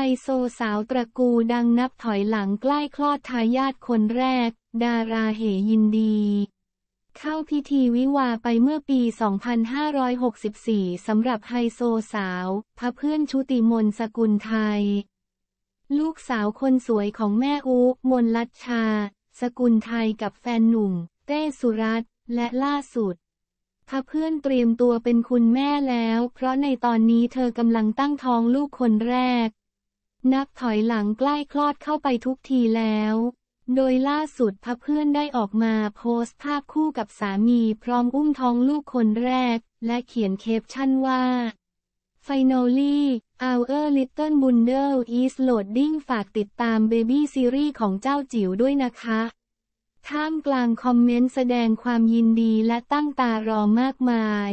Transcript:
ไฮโซสาวตระกูดังนับถอยหลังใกล้คลอดทายาทคนแรก ดาราเหยินดี เข้าพิธีวิวาไปเมื่อปี 2564สำหรับไฮโซสาว พระเพื่อนชุติมนสกุลไทย ลูกสาวคนสวยของแม่อุมนลัชชา สกุลไทยกับแฟนหนุ่ม เต้สุรัตและล่าสุดพระเพื่อนเตรียมตัวเป็นคุณแม่แล้ว เพราะในตอนนี้เธอกำลังตั้งท้องลูกคนแรกนับถอยหลังใกล้คลอดเข้าไปทุกทีแล้ว โดยล่าสุดพระเพื่อนได้ออกมาโพสต์ภาพคู่กับสามีพร้อมอุ้มท้องลูกคนแรก และเขียนเคปชั่นว่า Finally our little bundle is loading ฝากติดตามเบบี้ซีรีส์ของเจ้าจิ๋วด้วยนะคะ ท่ามกลางคอมเมนต์แสดงความยินดีและตั้งตารอมากมาย